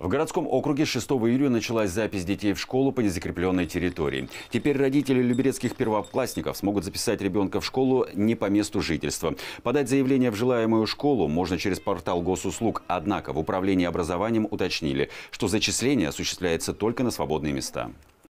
В городском округе 6 июля началась запись детей в школу по незакрепленной территории. Теперь родители люберецких первоклассников смогут записать ребенка в школу не по месту жительства. Подать заявление в желаемую школу можно через портал госуслуг. Однако в управлении образованием уточнили, что зачисление осуществляется только на свободные места.